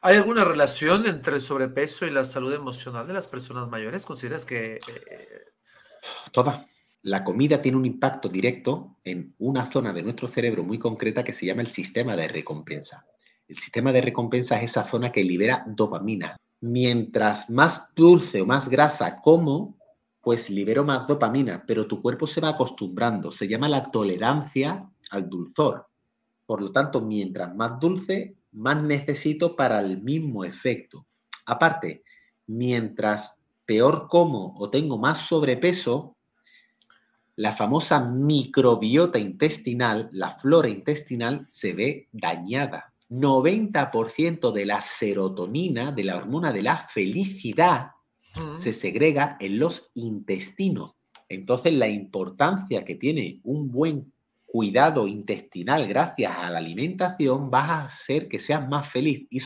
¿Hay alguna relación entre el sobrepeso y la salud emocional de las personas mayores? ¿Consideras que... Eh, Toda. La comida tiene un impacto directo en una zona de nuestro cerebro muy concreta que se llama el sistema de recompensa. El sistema de recompensa es esa zona que libera dopamina. Mientras más dulce o más grasa como, pues libero más dopamina, pero tu cuerpo se va acostumbrando. Se llama la tolerancia al dulzor. Por lo tanto, mientras más dulce, más necesito para el mismo efecto. Aparte, mientras peor como o tengo más sobrepeso, la famosa microbiota intestinal, la flora intestinal, se ve dañada. 90% de la serotonina, de la hormona de la felicidad, mm. se segrega en los intestinos. Entonces, la importancia que tiene un buen cuidado intestinal gracias a la alimentación vas a hacer que seas más feliz y